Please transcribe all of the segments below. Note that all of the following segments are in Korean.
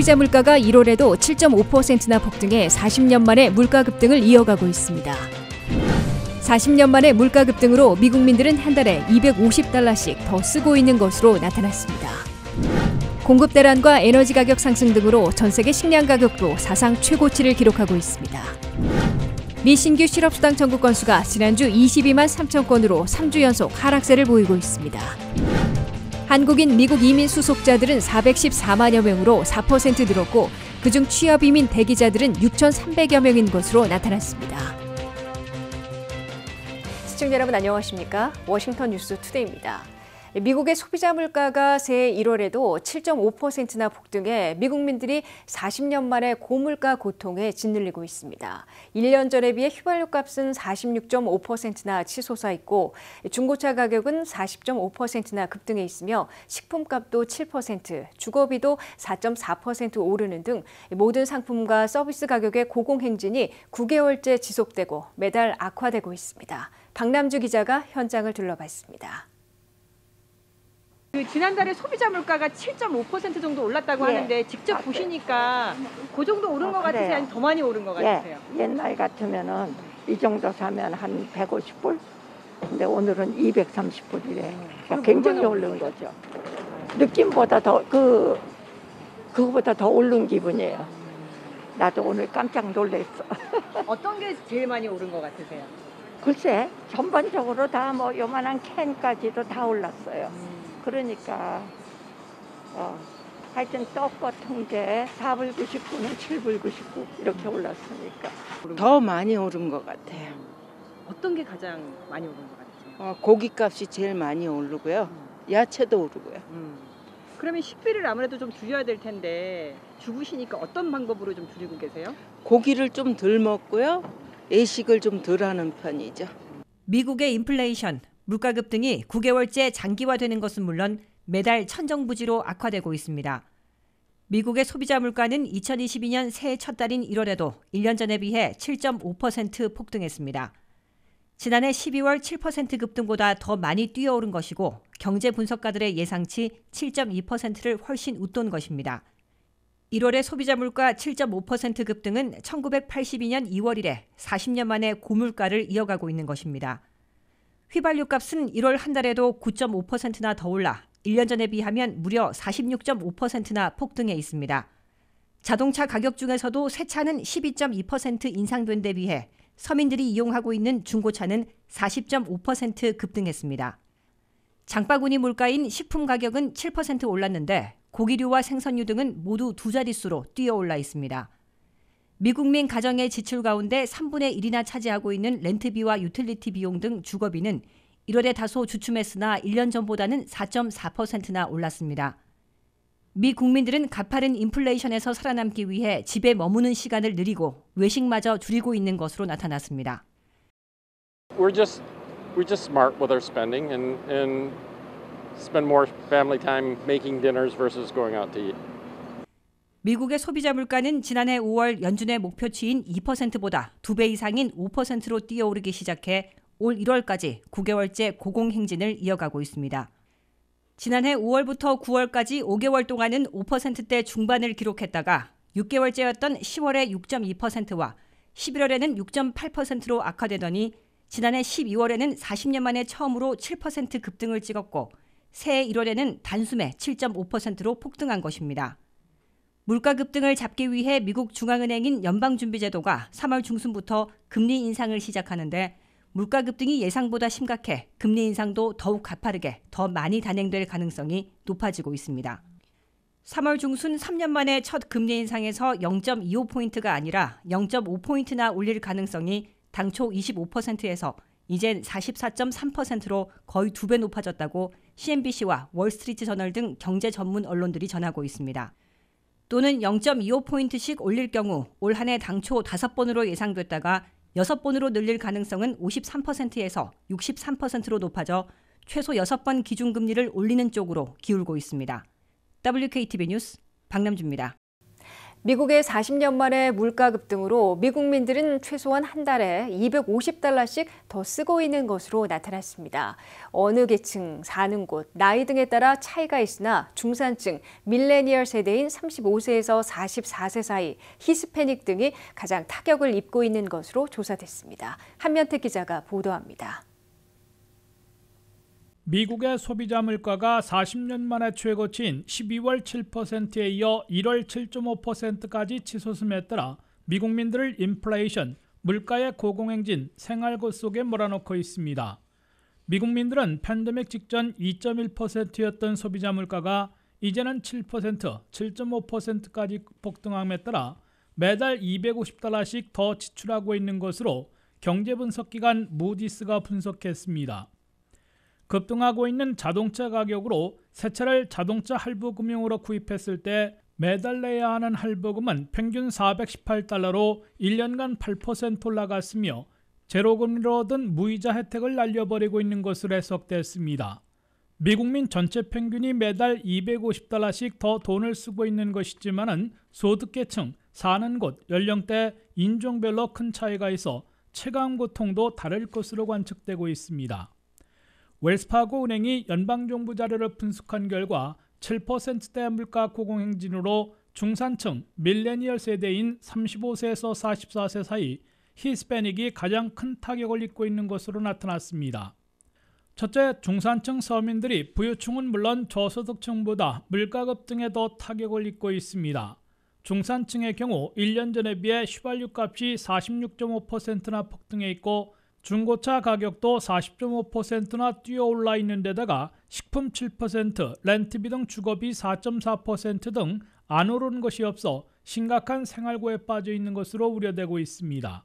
소비자 물가가 1월에도 7.5%나 폭등해 40년 만에 물가 급등을 이어가고 있습니다. 40년 만에 물가 급등으로 미국민들은 한 달에 250달러씩 더 쓰고 있는 것으로 나타났습니다. 공급 대란과 에너지 가격 상승 등으로 전 세계 식량 가격도 사상 최고치를 기록하고 있습니다. 미신규 실업수당 청구 건수가 지난주 22만 3천 건으로 3주 연속 하락세를 보이고 있습니다. 한국인 미국 이민 수속자들은 414만여 명으로 4% 늘었고 그중 취업 이민 대기자들은 6,300여 명인 것으로 나타났습니다. 시청자 여러분 안녕하십니까? 워싱턴 뉴스 투데이입니다. 미국의 소비자 물가가 새해 1월에도 7.5%나 폭등해 미국민들이 40년 만에 고물가 고통에 짓눌리고 있습니다. 1년 전에 비해 휘발유 값은 46.5%나 치솟아있고 중고차 가격은 40.5%나 급등해 있으며 식품값도 7%, 주거비도 4.4% 오르는 등 모든 상품과 서비스 가격의 고공행진이 9개월째 지속되고 매달 악화되고 있습니다. 박남주 기자가 현장을 둘러봤습니다. 그 지난달에 소비자 물가가 7.5% 정도 올랐다고 예. 하는데 직접 아, 네. 보시니까 그 정도 오른 아, 것 같으세요? 아니 더 많이 오른 것 예. 같으세요? 옛날 같으면은 이 정도 사면 한 150불? 근데 오늘은 230불이래. 음, 그러니까 굉장히 오른 거죠. 느낌보다 더, 그, 그거보다 더 오른 기분이에요. 나도 오늘 깜짝 놀랐어. 어떤 게 제일 많이 오른 것 같으세요? 글쎄, 전반적으로 다 뭐 요만한 캔까지도 다 올랐어요. 음. 그러니까 어, 하여튼 똑같은 게 4불 99는 7불 99 이렇게 올랐으니까 더 많이 오른 것 같아요. 어떤 게 가장 많이 오른 것 같아요? 어, 고기값이 제일 많이 오르고요. 음. 야채도 오르고요. 음. 그러면 식비를 아무래도 좀 줄여야 될 텐데 죽으시니까 어떤 방법으로 좀 줄이고 계세요? 고기를 좀 덜 먹고요. 애식을좀 덜 하는 편이죠. 미국의 인플레이션 물가 급등이 9개월째 장기화되는 것은 물론 매달 천정부지로 악화되고 있습니다. 미국의 소비자 물가는 2022년 새해 첫 달인 1월에도 1년 전에 비해 7.5% 폭등했습니다. 지난해 12월 7% 급등보다 더 많이 뛰어오른 것이고 경제 분석가들의 예상치 7.2%를 훨씬 웃돈 것입니다. 1월의 소비자 물가 7.5% 급등은 1982년 2월 이래 40년 만에 고물가를 이어가고 있는 것입니다. 휘발유 값은 1월 한 달에도 9.5%나 더 올라 1년 전에 비하면 무려 46.5%나 폭등해 있습니다. 자동차 가격 중에서도 새 차는 12.2% 인상된 데 비해 서민들이 이용하고 있는 중고차는 40.5% 급등했습니다. 장바구니 물가인 식품 가격은 7% 올랐는데 고기류와 생선류 등은 모두 두 자릿수로 뛰어올라 있습니다. 미국민 가정의 지출 가운데 3분의 1이나 차지하고 있는 렌트비와 유틸리티 비용 등 주거비는 1월에 다소 주춤했으나 1년 전보다는 4.4%나 올랐습니다. 미 국민들은 가파른 인플레이션에서 살아남기 위해 집에 머무는 시간을 늘리고 외식마저 줄이고 있는 것으로 나타났습니다. We're just we're just smart with our spending and and spend more family time making dinners versus going out to eat. 미국의 소비자 물가는 지난해 5월 연준의 목표치인 2%보다 2배 이상인 5%로 뛰어오르기 시작해 올 1월까지 9개월째 고공행진을 이어가고 있습니다. 지난해 5월부터 9월까지 5개월 동안은 5%대 중반을 기록했다가 6개월째였던 10월에 6.2%와 11월에는 6.8%로 악화되더니 지난해 12월에는 40년 만에 처음으로 7% 급등을 찍었고 새해 1월에는 단숨에 7.5%로 폭등한 것입니다. 물가 급등을 잡기 위해 미국 중앙은행인 연방준비제도가 3월 중순부터 금리 인상을 시작하는데 물가 급등이 예상보다 심각해 금리 인상도 더욱 가파르게 더 많이 단행될 가능성이 높아지고 있습니다. 3월 중순 3년 만에 첫 금리 인상에서 0.25포인트가 아니라 0.5포인트나 올릴 가능성이 당초 25%에서 이젠 44.3%로 거의 두 배 높아졌다고 CNBC와 월스트리트 저널 등 경제 전문 언론들이 전하고 있습니다. 또는 0.25포인트씩 올릴 경우 올한해 당초 5번으로 예상됐다가 6번으로 늘릴 가능성은 53%에서 63%로 높아져 최소 6번 기준금리를 올리는 쪽으로 기울고 있습니다. WKTV 뉴스 박남주입니다. 미국의 40년 만의 물가 급등으로 미국민들은 최소한 한 달에 250달러씩 더 쓰고 있는 것으로 나타났습니다. 어느 계층, 사는 곳, 나이 등에 따라 차이가 있으나 중산층, 밀레니얼 세대인 35세에서 44세 사이, 히스패닉 등이 가장 타격을 입고 있는 것으로 조사됐습니다. 한면택 기자가 보도합니다. 미국의 소비자 물가가 40년 만에 최고치인 12월 7%에 이어 1월 7.5%까지 치솟음에 따라 미국민들을 인플레이션, 물가의 고공행진, 생활고 속에 몰아넣고 있습니다. 미국민들은 팬데믹 직전 2.1%였던 소비자 물가가 이제는 7%, 7.5%까지 폭등함에 따라 매달 250달러씩 더 지출하고 있는 것으로 경제분석기관 무디스가 분석했습니다. 급등하고 있는 자동차 가격으로 새 차를 자동차 할부금융으로 구입했을 때 매달 내야 하는 할부금은 평균 418달러로 1년간 8% 올라갔으며 제로금리로 얻은 무이자 혜택을 날려버리고 있는 것으로 해석됐습니다. 미국민 전체 평균이 매달 250달러씩 더 돈을 쓰고 있는 것이지만 소득계층, 사는 곳, 연령대, 인종별로 큰 차이가 있어 체감 고통도 다를 것으로 관측되고 있습니다. 웰스파고 은행이 연방정부 자료를 분석한 결과 7%대 물가 고공행진으로 중산층 밀레니얼 세대인 35세에서 44세 사이 히스패닉이 가장 큰 타격을 입고 있는 것으로 나타났습니다. 첫째, 중산층 서민들이 부유층은 물론 저소득층보다 물가 급등에 더 타격을 입고 있습니다. 중산층의 경우 1년 전에 비해 휘발유 값이 46.5%나 폭등해 있고 중고차 가격도 40.5%나 뛰어 올라 있는 데다가 식품 7%, 렌트비 등 주거비 4.4%등 안 오른 것이 없어 심각한 생활고에 빠져 있는 것으로 우려되고 있습니다.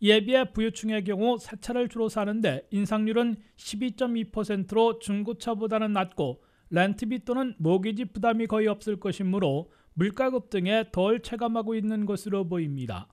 이에 비해 부유층의 경우 새 차를 주로 사는데 인상률은 12.2%로 중고차보다는 낮고 렌트비 또는 모기지 부담이 거의 없을 것이므로 물가 급등에 덜 체감하고 있는 것으로 보입니다.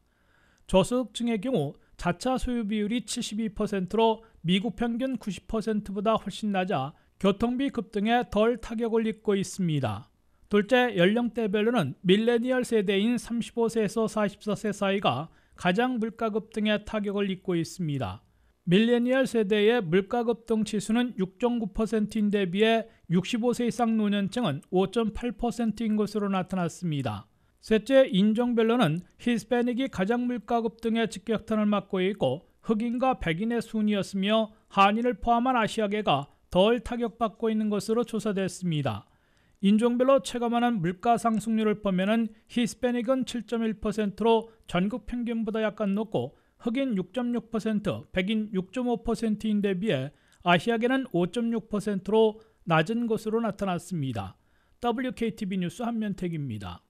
저소득층의 경우 자차 소유 비율이 72%로 미국 평균 90%보다 훨씬 낮아 교통비 급등에 덜 타격을 입고 있습니다. 둘째, 연령대별로는 밀레니얼 세대인 35세에서 44세 사이가 가장 물가 급등에 타격을 입고 있습니다. 밀레니얼 세대의 물가 급등 치수는 6.9%인 데비해 65세 이상 노년층은 5.8%인 것으로 나타났습니다. 셋째, 인종별로는 히스패닉이 가장 물가급 등의 직격탄을 맞고 있고 흑인과 백인의 순이었으며 한인을 포함한 아시아계가 덜 타격받고 있는 것으로 조사됐습니다. 인종별로 체감하는 물가 상승률을 보면은 히스패닉은 7.1%로 전국 평균보다 약간 높고 흑인 6.6%, 백인 6.5%인데 비해 아시아계는 5.6%로 낮은 것으로 나타났습니다. WKTV 뉴스 한면택입니다.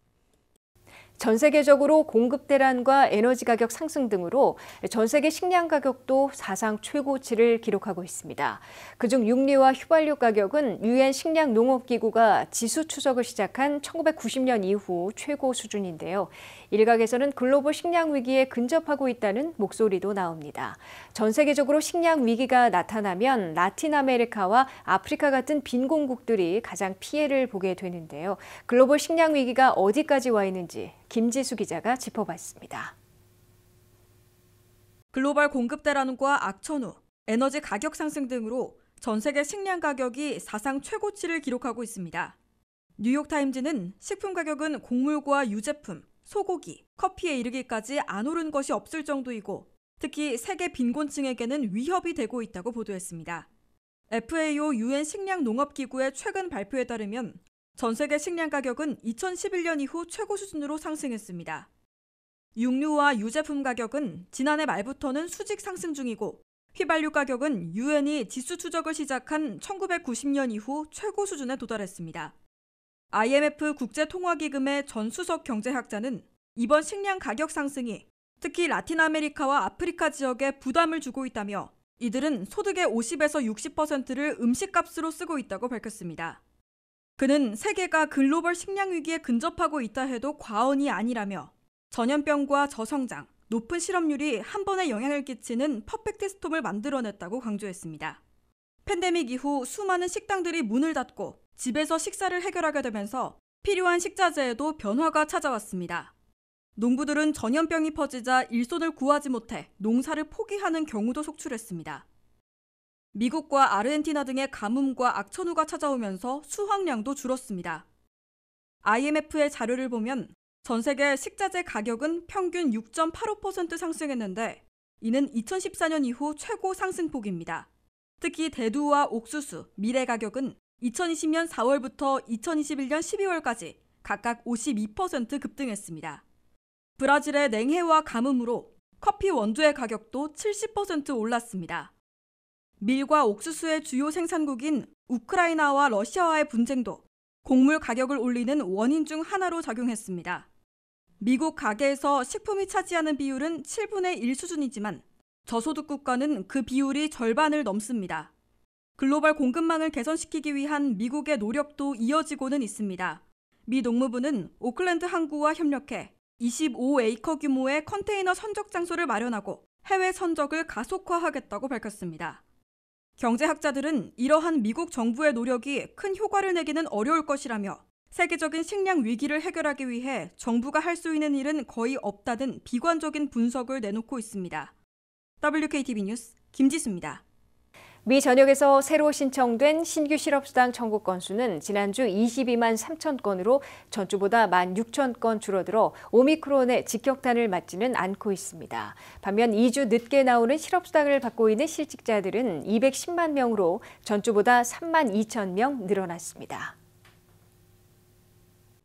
전 세계적으로 공급 대란과 에너지 가격 상승 등으로 전 세계 식량 가격도 사상 최고치를 기록하고 있습니다. 그중 육류와 휘발유 가격은 유엔 식량 농업 기구가 지수 추적을 시작한 1990년 이후 최고 수준인데요. 일각에서는 글로벌 식량 위기에 근접하고 있다는 목소리도 나옵니다. 전 세계적으로 식량 위기가 나타나면 라틴 아메리카와 아프리카 같은 빈곤국들이 가장 피해를 보게 되는데요. 글로벌 식량 위기가 어디까지 와 있는지 김지수 기자가 짚어봤습니다. 글로벌 공급 대란과 악천후, 에너지 가격 상승 등으로 전 세계 식량 가격이 사상 최고치를 기록하고 있습니다. 뉴욕타임즈는 식품 가격은 곡물과 유제품, 소고기, 커피에 이르기까지 안 오른 것이 없을 정도이고 특히 세계 빈곤층에게는 위협이 되고 있다고 보도했습니다. FAO 유엔 식량농업기구의 최근 발표에 따르면 전 세계 식량 가격은 2011년 이후 최고 수준으로 상승했습니다. 육류와 유제품 가격은 지난해 말부터는 수직 상승 중이고 휘발유 가격은 유엔이 지수 추적을 시작한 1990년 이후 최고 수준에 도달했습니다. IMF 국제통화기금의 전 수석 경제학자는 이번 식량 가격 상승이 특히 라틴 아메리카와 아프리카 지역에 부담을 주고 있다며 이들은 소득의 50에서 60%를 음식값으로 쓰고 있다고 밝혔습니다. 그는 세계가 글로벌 식량 위기에 근접하고 있다 해도 과언이 아니라며 전염병과 저성장, 높은 실업률이 한 번에 영향을 끼치는 퍼펙트 스톰을 만들어냈다고 강조했습니다. 팬데믹 이후 수많은 식당들이 문을 닫고 집에서 식사를 해결하게 되면서 필요한 식자재에도 변화가 찾아왔습니다. 농부들은 전염병이 퍼지자 일손을 구하지 못해 농사를 포기하는 경우도 속출했습니다. 미국과 아르헨티나 등의 가뭄과 악천후가 찾아오면서 수확량도 줄었습니다. IMF의 자료를 보면 전 세계 식자재 가격은 평균 6.85% 상승했는데 이는 2014년 이후 최고 상승폭입니다. 특히 대두와 옥수수, 미래 가격은 2020년 4월부터 2021년 12월까지 각각 52% 급등했습니다. 브라질의 냉해와 가뭄으로 커피 원두의 가격도 70% 올랐습니다. 밀과 옥수수의 주요 생산국인 우크라이나와 러시아와의 분쟁도 곡물 가격을 올리는 원인 중 하나로 작용했습니다. 미국 가계에서 식품이 차지하는 비율은 7분의 1 수준이지만 저소득 국가는 그 비율이 절반을 넘습니다. 글로벌 공급망을 개선시키기 위한 미국의 노력도 이어지고는 있습니다. 미 농무부는 오클랜드 항구와 협력해 25에이커 규모의 컨테이너 선적 장소를 마련하고 해외 선적을 가속화하겠다고 밝혔습니다. 경제학자들은 이러한 미국 정부의 노력이 큰 효과를 내기는 어려울 것이라며 세계적인 식량 위기를 해결하기 위해 정부가 할 수 있는 일은 거의 없다는 비관적인 분석을 내놓고 있습니다. WKTV 뉴스 김지수입니다. 미 전역에서 새로 신청된 신규 실업수당 청구 건수는 지난주 22만 3천 건으로 전주보다 1만 6천 건 줄어들어 오미크론의 직격탄을 맞지는 않고 있습니다. 반면 2주 늦게 나오는 실업수당을 받고 있는 실직자들은 210만 명으로 전주보다 3만 2천 명 늘어났습니다.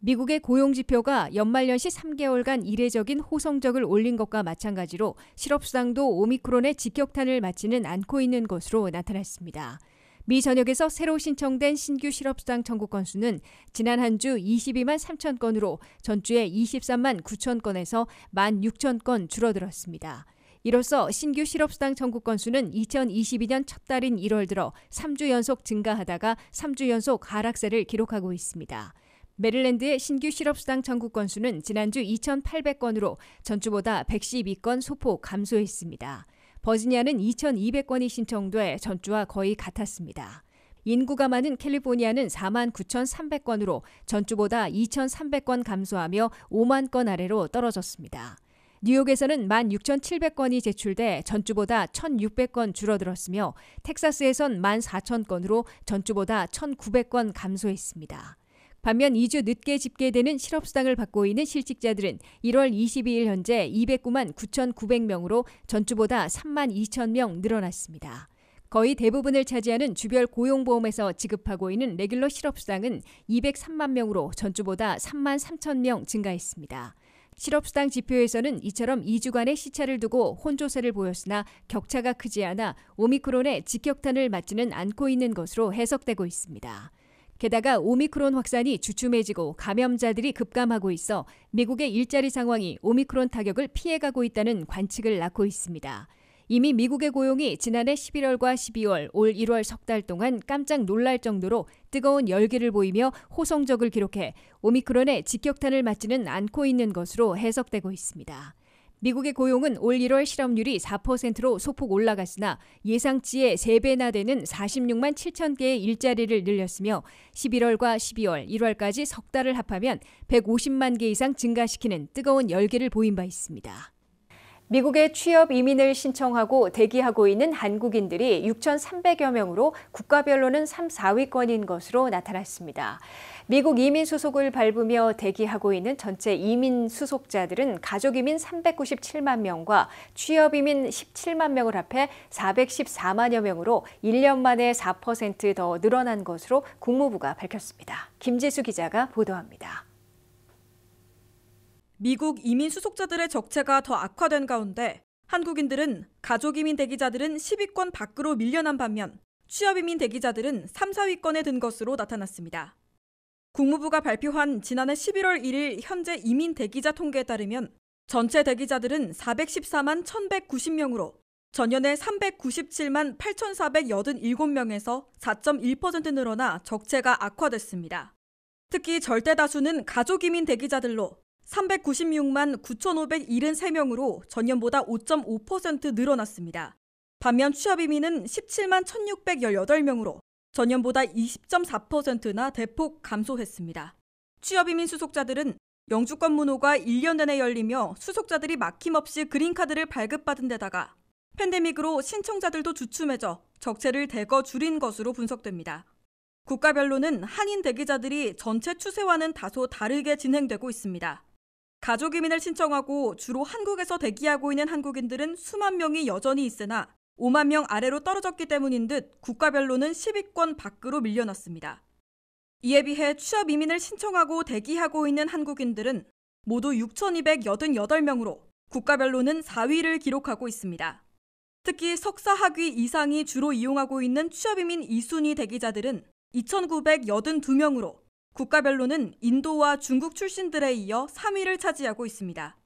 미국의 고용 지표가 연말연시 3개월간 이례적인 호성적을 올린 것과 마찬가지로 실업수당도 오미크론의 직격탄을 맞지는 않고 있는 것으로 나타났습니다. 미 전역에서 새로 신청된 신규 실업수당 청구 건수는 지난 한 주 22만 3천 건으로 전주에 23만 9천 건에서 1만 6천 건 줄어들었습니다. 이로써 신규 실업수당 청구 건수는 2022년 첫 달인 1월 들어 3주 연속 증가하다가 3주 연속 하락세를 기록하고 있습니다. 메릴랜드의 신규 실업수당 청구 건수는 지난주 2,800건으로 전주보다 112건 소폭 감소했습니다. 버지니아는 2,200건이 신청돼 전주와 거의 같았습니다. 인구가 많은 캘리포니아는 4만 9,300건으로 전주보다 2,300건 감소하며 5만 건 아래로 떨어졌습니다. 뉴욕에서는 16,700건이 제출돼 전주보다 1,600건 줄어들었으며 텍사스에선 14,000건으로 전주보다 1,900건 감소했습니다. 반면 2주 늦게 집계되는 실업수당을 받고 있는 실직자들은 1월 22일 현재 209만 9,900명으로 전주보다 3만 2천 명 늘어났습니다. 거의 대부분을 차지하는 주별 고용보험에서 지급하고 있는 레귤러 실업수당은 203만 명으로 전주보다 3만 3천 명 증가했습니다. 실업수당 지표에서는 이처럼 2주간의 시차를 두고 혼조세를 보였으나 격차가 크지 않아 오미크론의 직격탄을 맞지는 않고 있는 것으로 해석되고 있습니다. 게다가 오미크론 확산이 주춤해지고 감염자들이 급감하고 있어 미국의 일자리 상황이 오미크론 타격을 피해가고 있다는 관측을 낳고 있습니다. 이미 미국의 고용이 지난해 11월과 12월, 올 1월 석 달 동안 깜짝 놀랄 정도로 뜨거운 열기를 보이며 호성적을 기록해 오미크론에 직격탄을 맞지는 않고 있는 것으로 해석되고 있습니다. 미국의 고용은 올 1월 실업률이 4%로 소폭 올라갔으나 예상치의 3배나 되는 46만 7천 개의 일자리를 늘렸으며 11월과 12월, 1월까지 석 달을 합하면 150만 개 이상 증가시키는 뜨거운 열기를 보인 바 있습니다. 미국에 취업 이민을 신청하고 대기하고 있는 한국인들이 6,300여 명으로 국가별로는 3, 4위권인 것으로 나타났습니다. 미국 이민 수속을 밟으며 대기하고 있는 전체 이민 수속자들은 가족 이민 397만 명과 취업 이민 17만 명을 합해 414만여 명으로 1년 만에 4%더 늘어난 것으로 국무부가 밝혔습니다. 김지수 기자가 보도합니다. 미국 이민 수속자들의 적체가 더 악화된 가운데 한국인들은 가족 이민 대기자들은 10위권 밖으로 밀려난 반면 취업 이민 대기자들은 3, 4위권에 든 것으로 나타났습니다. 국무부가 발표한 지난해 11월 1일 현재 이민 대기자 통계에 따르면 전체 대기자들은 414만 1,190명으로 전년에 397만 8,487명에서 4.1% 늘어나 적체가 악화됐습니다. 특히 절대 다수는 가족 이민 대기자들로 396만 9,573명으로 전년보다 5.5% 늘어났습니다. 반면 취업이민은 17만 1,618명으로 전년보다 20.4%나 대폭 감소했습니다. 취업이민 수속자들은 영주권 문호가 1년 내내 열리며 수속자들이 막힘없이 그린카드를 발급받은 데다가 팬데믹으로 신청자들도 주춤해져 적체를 대거 줄인 것으로 분석됩니다. 국가별로는 한인 대기자들이 전체 추세와는 다소 다르게 진행되고 있습니다. 가족 이민을 신청하고 주로 한국에서 대기하고 있는 한국인들은 수만 명이 여전히 있으나 5만 명 아래로 떨어졌기 때문인 듯 국가별로는 10위권 밖으로 밀려났습니다. 이에 비해 취업 이민을 신청하고 대기하고 있는 한국인들은 모두 6,288명으로 국가별로는 4위를 기록하고 있습니다. 특히 석사 학위 이상이 주로 이용하고 있는 취업 이민 2순위 대기자들은 2,982명으로 국가별로는 인도와 중국 출신들에 이어 3위를 차지하고 있습니다.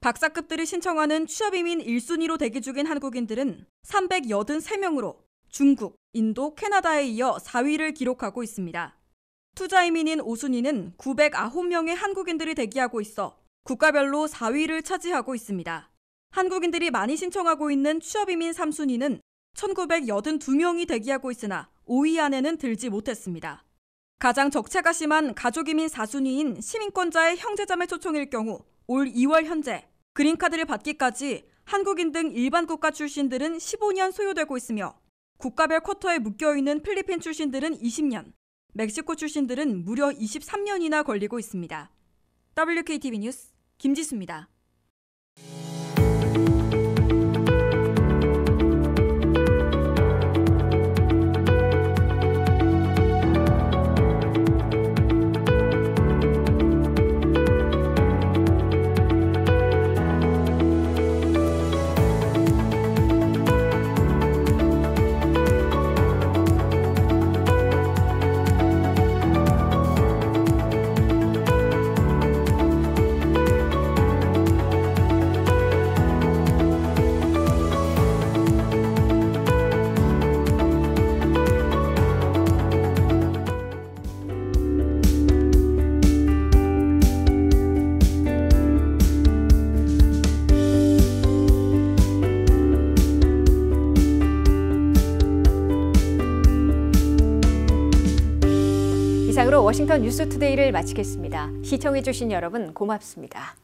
박사급들이 신청하는 취업이민 1순위로 대기 중인 한국인들은 383명으로 중국, 인도, 캐나다에 이어 4위를 기록하고 있습니다. 투자이민인 5순위는 909명의 한국인들이 대기하고 있어 국가별로 4위를 차지하고 있습니다. 한국인들이 많이 신청하고 있는 취업이민 3순위는 1982명이 대기하고 있으나 5위 안에는 들지 못했습니다. 가장 적체가 심한 가족이민 4순위인 시민권자의 형제자매 초청일 경우 올 2월 현재 그린카드를 받기까지 한국인 등 일반 국가 출신들은 15년 소요되고 있으며 국가별 쿼터에 묶여있는 필리핀 출신들은 20년, 멕시코 출신들은 무려 23년이나 걸리고 있습니다. WKTV 뉴스 김지수입니다. 워싱턴 뉴스투데이를 마치겠습니다. 시청해주신 여러분 고맙습니다.